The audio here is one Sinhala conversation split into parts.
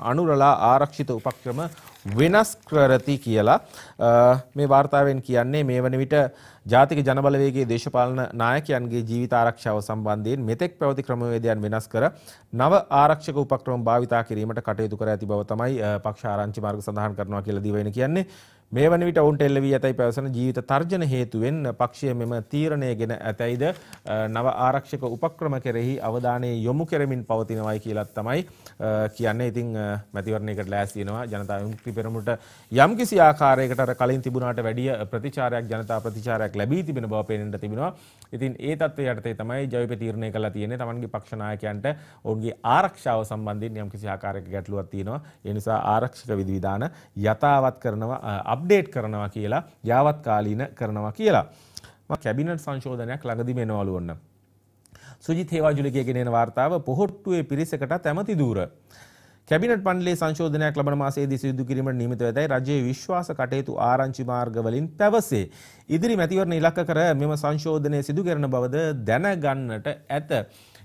අනුරලා ආරක්ෂිත උපක්‍රම වෙනස් කරති කියලා මේ වාර්තාවෙන් කියන්නේ මේ වන විට ජාතික ජනබලවේගේ දේශපාලන නායකයන්ගේ ජීවිත ආරක්ෂාව සම්බන්ධයෙන් මෙතෙක් පැවති ක්‍රමවේදයන් වෙනස් කර නව ආරක්ෂක උපක්‍රම භාවිතා කිරීමට කටයුතු කර ඇති බව තමයි පක්ෂ ආරංචි මාර්ග සඳහන් කරනවා කියලා දිවෙන කියන්නේ මේ වන විට ඔවුන්ට එල්ල වී ඇතැයි පැවසන ජීවිත තර්ජන හේතුවෙන් පක්ෂය මෙම තීරණය ගෙන ඇතැයිද නව ආරක්ෂක උපක්‍රම කෙරෙහි අවධානය යොමු කරමින් පවතිනවයි කියලත් තමයි කියන්නේ ඉතිං මැතිවරණයකට ලෑස්තිනවා ජනතා යුක්ති පෙරමුට යම් කිසි ආකාරයකට කලින් තිබුණට වැඩිය ප්‍රතිචාරයක් ජනතා ප්‍රතිචාරයක් ලැබී තිබෙන බව පේනට තිබෙනවා ඉතින් ඒ තත්ත්වය යටතේ තමයි ජවිප තීරණය කළා තියෙන්නේ තමන්ගේ පක්ෂනායකයන්ට ඔවුන්ගේ ආරක්ෂාව සම්බන්ධයෙන් යම් කිසි ආකාරයක ගැටලුවක් තියෙනවා ඒ නිසා ආරක්ෂක විධිවිධාන යථාවත් කරනවා අප්ඩේට් කරනවා කියලා යාවත්කාලීන කරනවා කියලා. කැබිනට් සංශෝධනයක් ළඟදි මෙනවලු ඔන්න. සුජිත් හේවාජුලිගේ ගෙනෙන වාර්තාව පොහොට්ටුවේ පිරිසකටත් ඇමති දූර. කැබිනට් පණ්ඩලේ සංශෝධනයක් ලබන මාසයේදී සිදු කිරීමට නියමිත වෙතයි රජයේ විශ්වාස කටයුතු ආරංචි මාර්ගවලින් පැවසේ. ඉදිරි මැතිවරණ ඉලක්ක කර මෙම සංශෝධනය සිදු කරන බවද දැනගන්නට ඇත.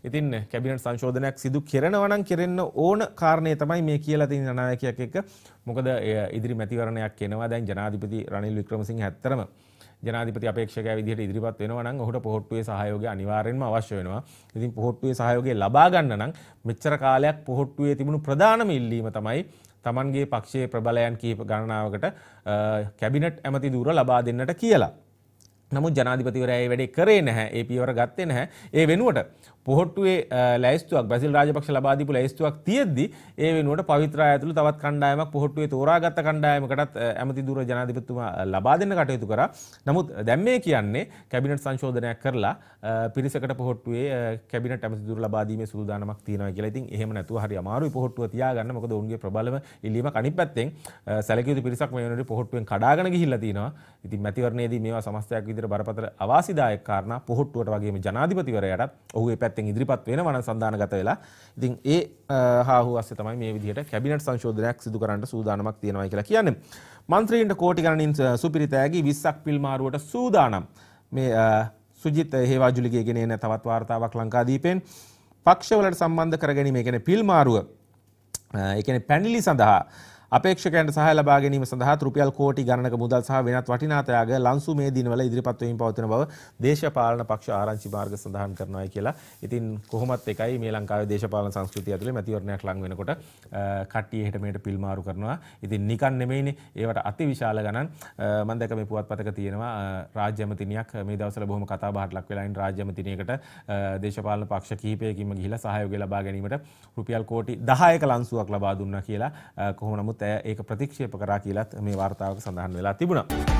ඉතින් කැබිනට් සංශෝධනයක් සිදු කරනවනම් කෙරෙන්න ඕන කාරණය තමයි මේ කියලා තියෙන ජනායකයක් එක්ක මොකද ඉදිරි මැතිවරණයක් එනවා දැන් ජනාධිපති රනිල් වික්‍රමසිංහ ඇත්තරම ජනාධිපති අපේක්ෂකයා විදිහට ඉදිරිපත් වෙනවා නම් ඔහුට පොහොට්ටුවේ සහයෝගය අනිවාර්යෙන්ම අවශ්‍ය වෙනවා. ඉතින් පොහොට්ටුවේ සහයෝගය ලබා ගන්න නම් මෙච්චර කාලයක් පොහොට්ටුවේ තිබුණු ප්‍රධානම ඉල්ලීම තමයි Tamanගේ පක්ෂයේ ප්‍රබලයන් කීප ගණනාවකට කැබිනට් ඇමති ධූර ලබා දෙන්නට කියලා. නමුත් ජනාධිපතිවරයා ඒ වැඩේ කරේ නැහැ. ඒ පියවර ගත්තේ නැහැ. ඒ වෙනුවට පොහොට්ටුවේ ලැස්තුවක් බැසිල් රාජපක්ෂ ලබාදීපු ලැස්තුවක් තියෙද්දි ඒ වෙනුවට පවිත්‍රා ඇතුළු තවත් කණ්ඩායමක් පොහොට්ටුවේ තෝරාගත්ත කණ්ඩායමකටත් ඇමතිදුර ජනාධිපතිතුමා ලබා දෙන්න කටයුතු කරා. නමුත් දැන් මේ කියන්නේ කැබිනට් සංශෝධනයක් කරලා පිරිසකට පොහොට්ටුවේ කැබිනට් ඇමතිදුර ලබා දීමේ සූදානමක් තියෙනවා කියලා. ඉතින් එහෙම නැතුව හරි අමාරුයි පොහොට්ටුව තියාගන්න. මොකද ඔවුන්ගේ ප්‍රබලම ඉල්ලීමක් අනිත් පැත්තෙන් සැලකියුතු පිරිසක් මේ වෙනුවට පොහොට්ටුවෙන් කඩාගෙන ගිහිල්ලා තිනවා. ඉතින් මැතිවරණයේදී මේවා සමස්තයක් විදිහට බරපතල අවාසිදායක කාරණා පොහොට්ටුවට වගේම ජනාධිපතිවරයාටත් ඔහුගේ පැත්ත පැත්තෙන් ඉදිරිපත් වෙන වන සඳානගත වෙලා ඉතින් ඒ හාහු අස්සේ තමයි මේ විදිහට කැබිනට් සංශෝධනයක් සිදු කරන්නට සූදානමක් තියෙනවා කියලා කියන්නේ. මන්ත්‍රීන්ට කෝටි ගණනින් සුපිරිතෑගී 20ක් පිල් මාරුවට සූදානම්. මේ සුජිත් හේවාජුලිගේ ගෙන එන තවත් වාර්තාවක් ලංකාදීපෙන් පක්ෂවලට සම්බන්ධ කරගැනීම කියන්නේ පිල් මාරුව. ඒ කියන්නේ පැනලි සඳහා අපේක්ෂකයන්ට සහය ලබා ගැනීම සඳහා රුපියල් කෝටි ගණනක මුදල් සහ වෙනත් වටිනා තෑග ලන්සුමේ දිනවල ඉදිරිපත් වෙමින් පවතින බව දේශපාලන පක්ෂ ආරංචි මාර්ග සඳහන් කරනවායි කියලා. ඉතින් කොහොමත් එකයි මේ ලංකාවේ දේශපාලන සංස්කෘතිය ඇතුලේ මැතිවරණයක් ලඟ වෙනකොට කට්ටිය එහෙට මෙහෙට පිල්මාරු කරනවා. ඉතින් නිකන් නෙමෙයිනේ ඒවට අතිවිශාල ගණන් මම දැක මේ පුවත්පතක තියෙනවා රාජ්‍ය ඇමතිනියක් මේ දවස්වල බොහොම කතා බහට ලක් වෙලා ඉන්න රාජ්‍ය ඇමතිනියකට දේශපාලන පක්ෂ කිහිපයකින්ම ගිහිලා සහයෝගය ලබා ගැනීමට රුපියල් කෝටි 10ක ලන්සුවක් ලබා දුන්නා කියලා කොහොම නමුත් නමුත් ඇය ඒක ප්‍රතික්ෂේප කරා කියලත් මේ වාර්තාවක සඳහන් වෙලා තිබුණා.